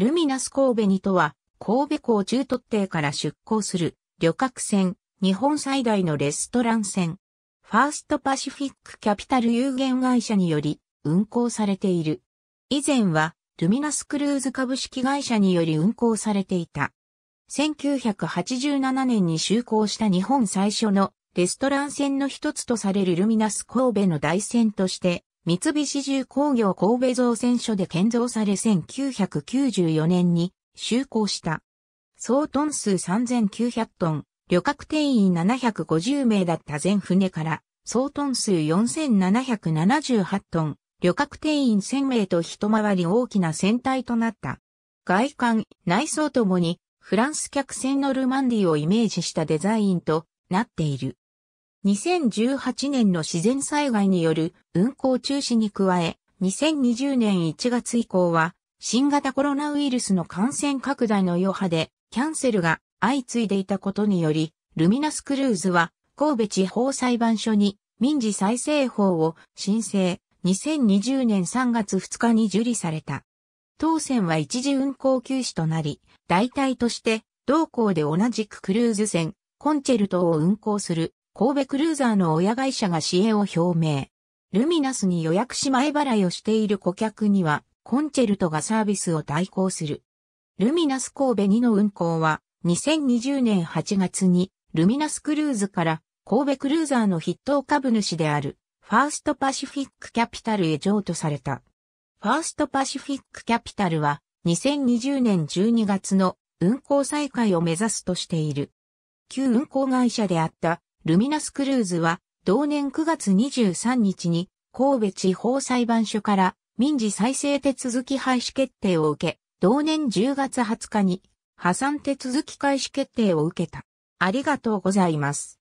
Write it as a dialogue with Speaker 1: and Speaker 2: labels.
Speaker 1: ルミナス神戸にとは、神戸港中突堤から出港する旅客船、日本最大のレストラン船。ファーストパシフィックキャピタル有限会社により運航されている。以前はルミナスクルーズ株式会社により運航されていた。1987年に就航した日本最初のレストラン船の一つとされるルミナス神戸の大船として三菱重工業神戸造船所で建造され1994年に就航した。総トン数3900トン、旅客定員750名だった全船から、総トン数4778トン、旅客定員1000名と一回り大きな船体となった。外観、内装ともに、フランス客船のルマンディをイメージしたデザインとなっている。2018年の自然災害による運行中止に加え、2020年1月以降は、新型コロナウイルスの感染拡大の余波で、キャンセルが相次いでいたことにより、ルミナスクルーズは、神戸地方裁判所に民事再生法を申請、2020年3月2日に受理された。当選は一時運行休止となり、代替として、同行で同じくクルーズ船、コンチェルトを運行する神戸クルーザーの親会社が支援を表明。ルミナスに予約し前払いをしている顧客には、コンチェルトがサービスを代行する。ルミナス神戸2の運行は、2020年8月に、ルミナスクルーズから神戸クルーザーの筆頭株主である、ファーストパシフィックキャピタルへ譲渡された。ファーストパシフィックキャピタルは、2020年12月の運行再開を目指すとしている。旧運行会社であったルミナスクルーズは、同年9月23日に、神戸地方裁判所から民事再生手続き廃止決定を受け、同年10月20日に破産手続き開始決定を受けた。ありがとうございます。